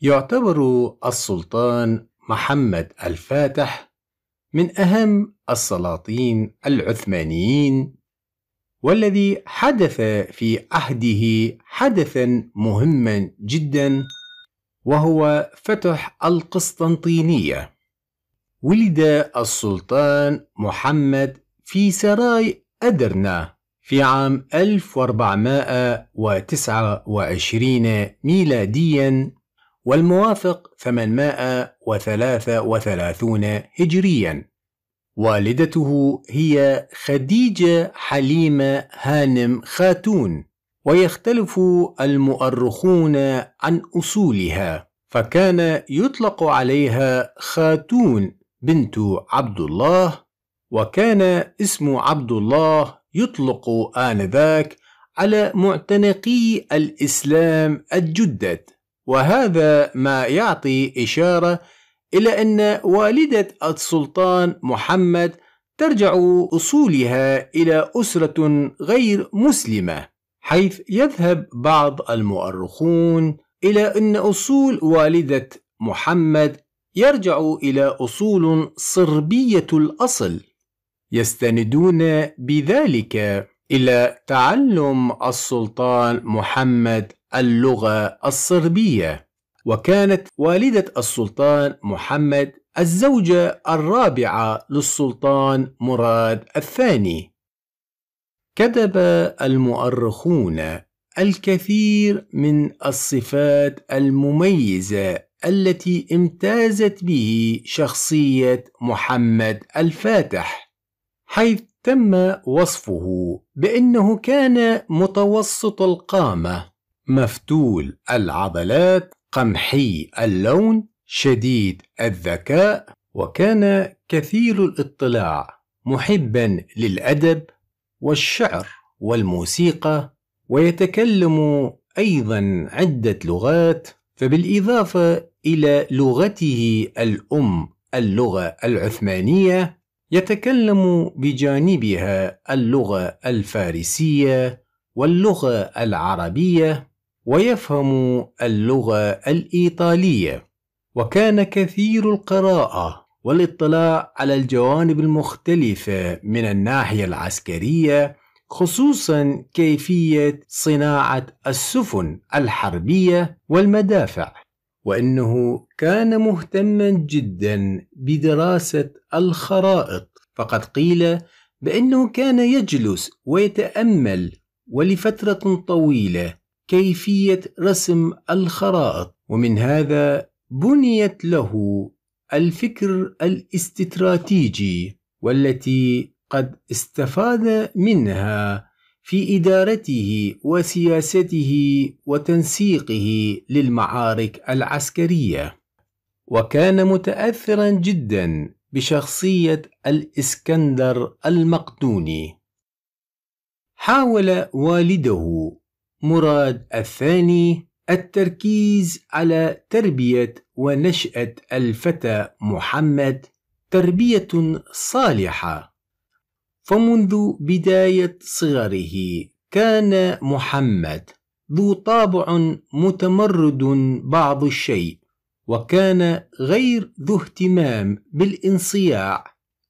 يعتبر السلطان محمد الفاتح من أهم السلاطين العثمانيين والذي حدث في عهده حدثا مهما جدا وهو فتح القسطنطينيه ولد السلطان محمد في سراي أدرنا في عام 1429 ميلاديا والموافق 833 هجريا والدته هي خديجة حليمة هانم خاتون ويختلف المؤرخون عن أصولها فكان يطلق عليها خاتون بنت عبد الله وكان اسم عبد الله يطلق آنذاك على معتنقي الإسلام الجدد وهذا ما يعطي إشارة إلى أن والدة السلطان محمد ترجع أصولها إلى أسرة غير مسلمة حيث يذهب بعض المؤرخون إلى أن أصول والدة محمد يرجع إلى أصول صربية الأصل يستندون بذلك إلى تعلم السلطان محمد اللغة الصربية وكانت والدة السلطان محمد الزوجة الرابعة للسلطان مراد الثاني كتب المؤرخون الكثير من الصفات المميزة التي امتازت به شخصية محمد الفاتح حيث تم وصفه بأنه كان متوسط القامة مفتول العضلات قمحي اللون شديد الذكاء وكان كثير الاطلاع محبا للادب والشعر والموسيقى ويتكلم ايضا عده لغات فبالاضافه الى لغته الام اللغه العثمانيه يتكلم بجانبها اللغه الفارسيه واللغه العربيه ويفهم اللغة الإيطالية وكان كثير القراءة والاطلاع على الجوانب المختلفة من الناحية العسكرية خصوصا كيفية صناعة السفن الحربية والمدافع وإنه كان مهتما جدا بدراسة الخرائط فقد قيل بأنه كان يجلس ويتأمل ولفترة طويلة كيفية رسم الخرائط ومن هذا بنيت له الفكر الاستراتيجي والتي قد استفاد منها في إدارته وسياسته وتنسيقه للمعارك العسكرية وكان متأثرا جدا بشخصية الإسكندر المقدوني حاول والده مراد الثاني التركيز على تربية ونشأة الفتى محمد تربية صالحة فمنذ بداية صغره كان محمد ذو طابع متمرد بعض الشيء وكان غير ذو اهتمام بالانصياع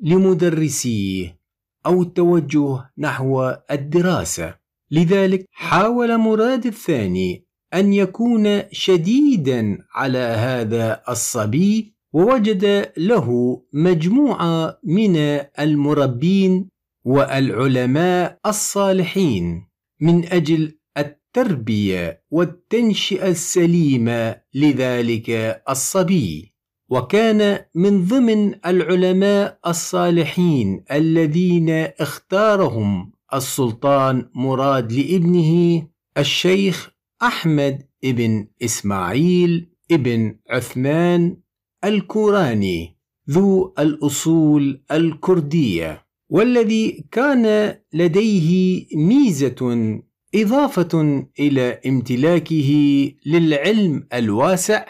لمدرسيه او التوجه نحو الدراسه لذلك حاول مراد الثاني أن يكون شديدا على هذا الصبي ووجد له مجموعة من المربين والعلماء الصالحين من أجل التربية والتنشئة السليمة لذلك الصبي وكان من ضمن العلماء الصالحين الذين اختارهم السلطان مراد لابنه الشيخ أحمد ابن إسماعيل ابن عثمان الكوراني ذو الأصول الكردية والذي كان لديه ميزة إضافة إلى امتلاكه للعلم الواسع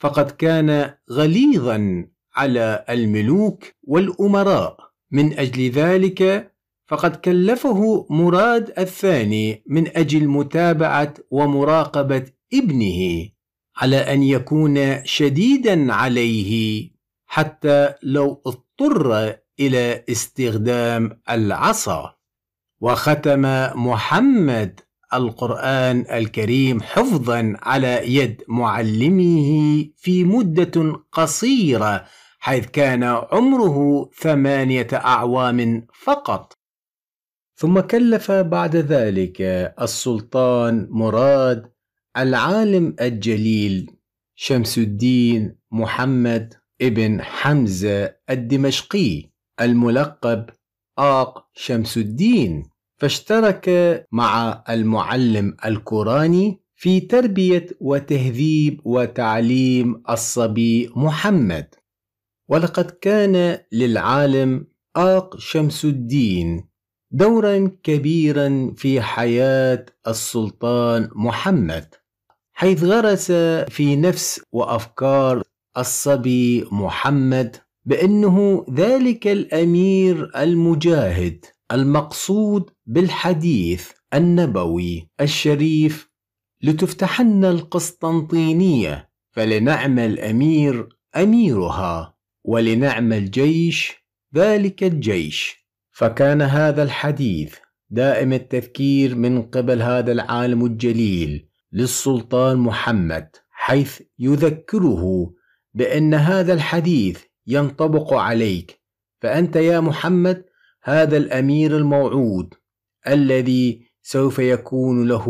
فقد كان غليظا على الملوك والأمراء من أجل ذلك فقد كلفه مراد الثاني من أجل متابعة ومراقبة ابنه على أن يكون شديدا عليه حتى لو اضطر إلى استخدام العصا وختم محمد القرآن الكريم حفظا على يد معلمه في مدة قصيرة حيث كان عمره ثمانية أعوام فقط ثم كلف بعد ذلك السلطان مراد العالم الجليل شمس الدين محمد ابن حمزه الدمشقي الملقب آق شمس الدين فاشترك مع المعلم الكوراني في تربية وتهذيب وتعليم الصبي محمد ولقد كان للعالم آق شمس الدين دورا كبيرا في حياه السلطان محمد حيث غرس في نفس وافكار الصبي محمد بانه ذلك الامير المجاهد المقصود بالحديث النبوي الشريف لتفتحن القسطنطينيه فلنعم الامير اميرها ولنعم الجيش ذلك الجيش فكان هذا الحديث دائم التذكير من قبل هذا العالم الجليل للسلطان محمد حيث يذكره بان هذا الحديث ينطبق عليك فانت يا محمد هذا الامير الموعود الذي سوف يكون له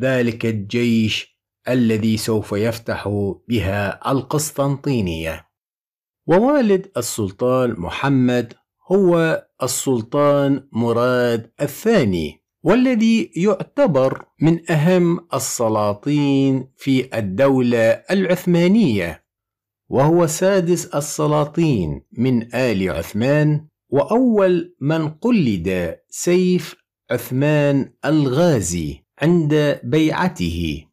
ذلك الجيش الذي سوف يفتح بها القسطنطينيه ووالد السلطان محمد هو السلطان مراد الثاني والذي يعتبر من اهم السلاطين في الدوله العثمانيه وهو سادس السلاطين من ال عثمان واول من قلد سيف عثمان الغازي عند بيعته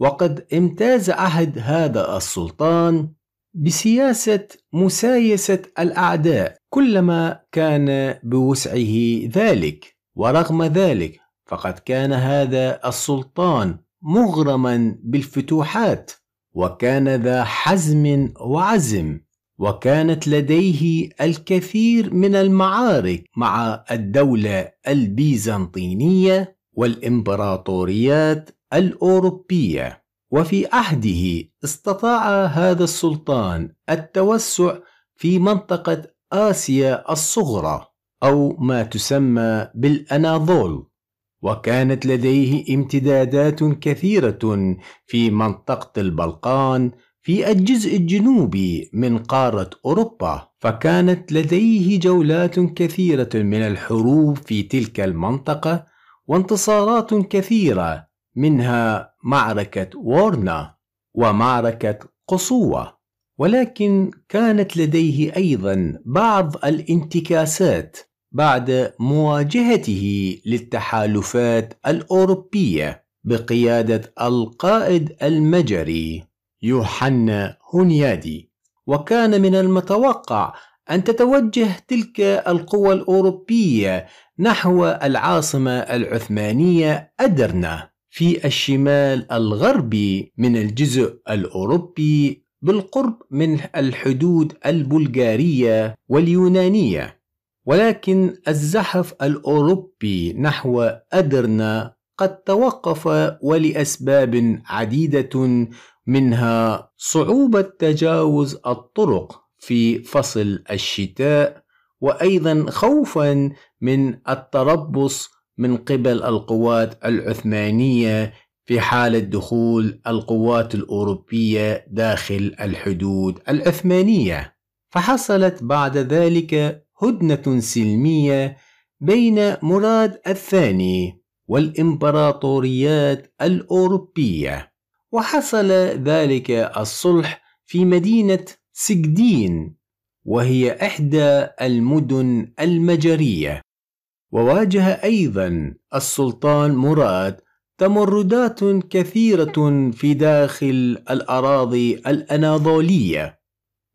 وقد امتاز عهد هذا السلطان بسياسه مسايسه الاعداء كلما كان بوسعه ذلك ورغم ذلك فقد كان هذا السلطان مغرما بالفتوحات وكان ذا حزم وعزم وكانت لديه الكثير من المعارك مع الدوله البيزنطينيه والامبراطوريات الاوروبيه وفي عهده استطاع هذا السلطان التوسع في منطقه آسيا الصغرى أو ما تسمى بالأناضول وكانت لديه امتدادات كثيرة في منطقة البلقان في الجزء الجنوبي من قارة أوروبا، فكانت لديه جولات كثيرة من الحروب في تلك المنطقة وانتصارات كثيرة منها معركة وورنا ومعركة قصوة. ولكن كانت لديه أيضا بعض الانتكاسات بعد مواجهته للتحالفات الأوروبية بقيادة القائد المجري يوحنا هنيادي وكان من المتوقع أن تتوجه تلك القوى الأوروبية نحو العاصمة العثمانية أدرنا في الشمال الغربي من الجزء الأوروبي بالقرب من الحدود البلغارية واليونانية ولكن الزحف الأوروبي نحو أدرنا قد توقف ولأسباب عديدة منها صعوبة تجاوز الطرق في فصل الشتاء وأيضا خوفا من التربص من قبل القوات العثمانية في حالة دخول القوات الأوروبية داخل الحدود العثمانية، فحصلت بعد ذلك هدنة سلمية بين مراد الثاني والإمبراطوريات الأوروبية، وحصل ذلك الصلح في مدينة سجدين، وهي إحدى المدن المجرية، وواجه أيضا السلطان مراد تمردات كثيرة في داخل الأراضي الأناضولية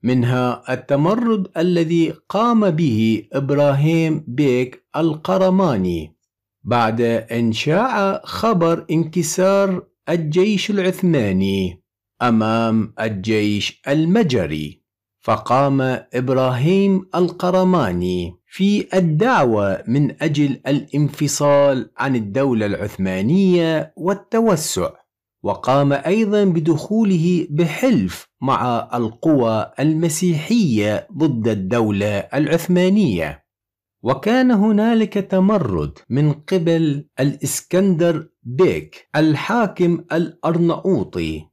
منها التمرد الذي قام به إبراهيم بيك القرماني بعد أن شاع خبر انكسار الجيش العثماني أمام الجيش المجري فقام إبراهيم القرماني في الدعوة من أجل الانفصال عن الدولة العثمانية والتوسع، وقام أيضا بدخوله بحلف مع القوى المسيحية ضد الدولة العثمانية. وكان هنالك تمرد من قبل الاسكندر بيك الحاكم الارناؤوطي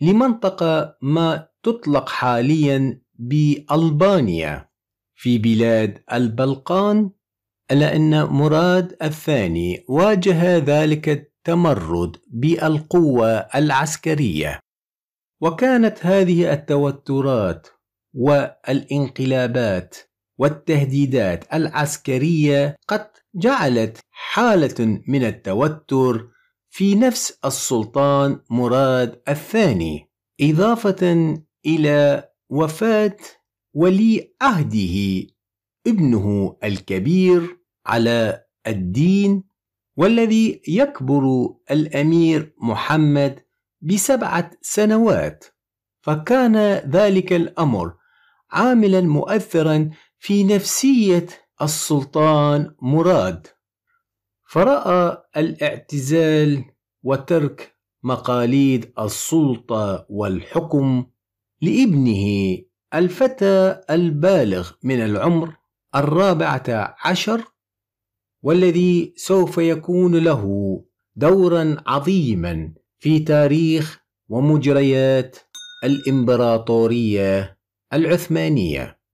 لمنطقه ما تطلق حاليا بألبانيا في بلاد البلقان ألا أن مراد الثاني واجه ذلك التمرد بالقوة العسكرية وكانت هذه التوترات والانقلابات والتهديدات العسكرية قد جعلت حالة من التوتر في نفس السلطان مراد الثاني إضافة إلى وفاة ولي عهده ابنه الكبير على الدين والذي يكبر الأمير محمد بسبعة سنوات فكان ذلك الأمر عاملا مؤثرا في نفسية السلطان مراد فرأى الاعتزال وترك مقاليد السلطة والحكم لابنه الفتى البالغ من العمر الرابعة عشر والذي سوف يكون له دورا عظيما في تاريخ ومجريات الإمبراطورية العثمانية